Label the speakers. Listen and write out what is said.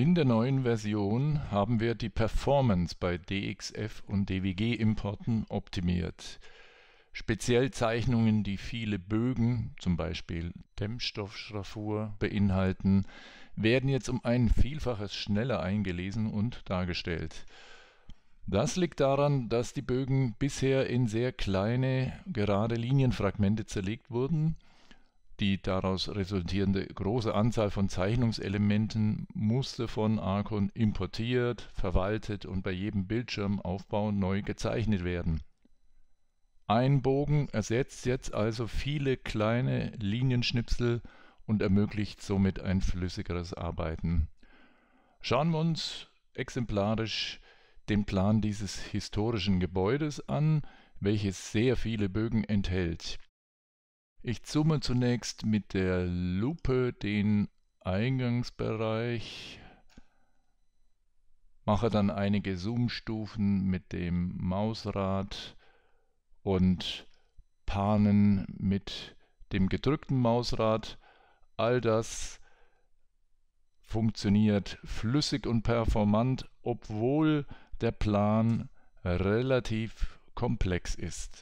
Speaker 1: In der neuen Version haben wir die Performance
Speaker 2: bei DXF- und DWG-Importen optimiert. Speziell Zeichnungen, die viele Bögen, zum Beispiel Dämmstoffschraffur, beinhalten, werden jetzt um ein Vielfaches schneller eingelesen und dargestellt. Das liegt daran, dass die Bögen bisher in sehr kleine, gerade Linienfragmente zerlegt wurden die daraus resultierende große Anzahl von Zeichnungselementen musste von Arcon importiert, verwaltet und bei jedem Bildschirmaufbau neu gezeichnet werden. Ein Bogen ersetzt jetzt also viele kleine Linienschnipsel und ermöglicht somit ein flüssigeres Arbeiten. Schauen wir uns exemplarisch den Plan dieses historischen Gebäudes an, welches sehr viele Bögen enthält. Ich zoome zunächst mit der Lupe den Eingangsbereich, mache dann einige Zoomstufen mit dem Mausrad und Panen mit dem gedrückten Mausrad. All das funktioniert flüssig und performant, obwohl der
Speaker 1: Plan relativ komplex ist.